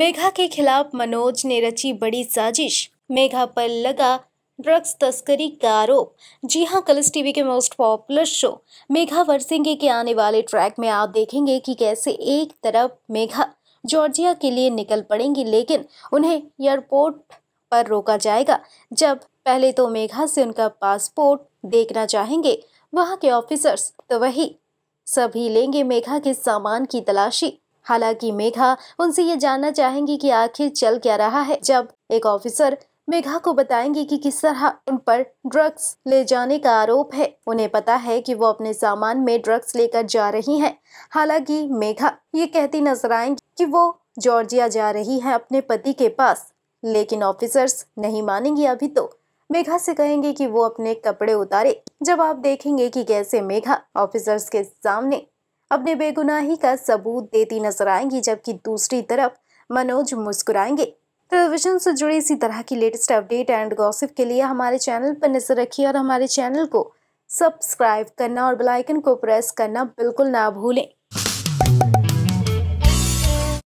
मेघा के खिलाफ मनोज ने रची बड़ी साजिश मेघा पर लगा ड्रग्स तस्करी का आरोप जी हाँ कलर्स टीवी के most popular show Megha Barsenge के आने वाले ट्रैक में आप देखेंगे कि कैसे एक तरफ मेघा जॉर्जिया के लिए निकल पड़ेंगी लेकिन उन्हें एयरपोर्ट पर रोका जाएगा जब पहले तो मेघा से उनका पासपोर्ट देखना चाहेंगे वहाँ के ऑफिसर्स तो वही सभी लेंगे मेघा के सामान की तलाशी हालांकि मेघा उनसे ये जानना चाहेंगी कि आखिर चल क्या रहा है जब एक ऑफिसर मेघा को बताएंगे कि किस तरह उन पर ड्रग्स ले जाने का आरोप है उन्हें पता है कि वो अपने सामान में ड्रग्स लेकर जा रही हैं। हालांकि मेघा ये कहती नजर आएंगी कि वो जॉर्जिया जा रही है अपने पति के पास लेकिन ऑफिसर्स नहीं मानेंगी अभी तो मेघा से कहेंगे कि वो अपने कपड़े उतारे जब आप देखेंगे कि कैसे मेघा ऑफिसर्स के सामने अपने बेगुनाही का सबूत देती नजर आएंगी जबकि दूसरी तरफ मनोज मुस्कुराएंगे टेलीविजन से जुड़ी इसी तरह की लेटेस्ट अपडेट एंड गॉसिप के लिए हमारे चैनल पर नजर रखिए और हमारे चैनल को सब्सक्राइब करना और बेल आइकन को प्रेस करना बिल्कुल ना भूलें